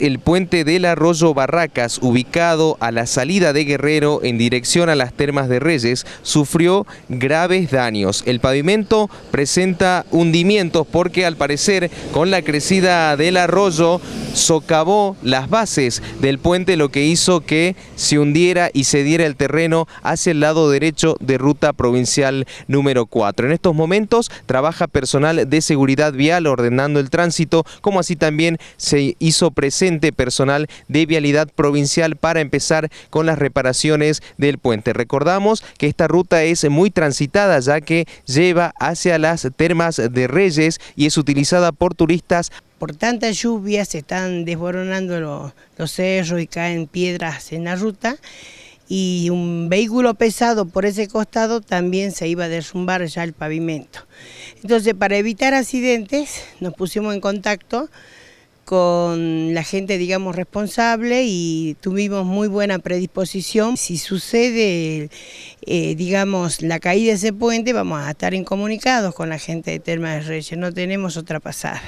el puente del arroyo Barracas, ubicado a la salida de Guerrero en dirección a las termas de Reyes, sufrió graves daños. El pavimento presenta hundimientos porque al parecer con la crecida del arroyo socavó las bases del puente, lo que hizo que se hundiera y cediera el terreno hacia el lado derecho de ruta provincial número 4. En estos momentos trabaja personal de seguridad vial ordenando el tránsito, como así también se hizo presente personal de Vialidad Provincial para empezar con las reparaciones del puente. Recordamos que esta ruta es muy transitada ya que lleva hacia las termas de Reyes y es utilizada por turistas por tanta lluvia se están desboronando los, los, cerros y caen piedras en la ruta y un vehículo pesado por ese costado también se iba a derrumbar ya el pavimento. Entonces para evitar accidentes nos pusimos en contacto con la gente, digamos, responsable y tuvimos muy buena predisposición. Si sucede, eh, digamos, la caída de ese puente, vamos a estar incomunicados con la gente de Termas de Reyes, no tenemos otra pasada.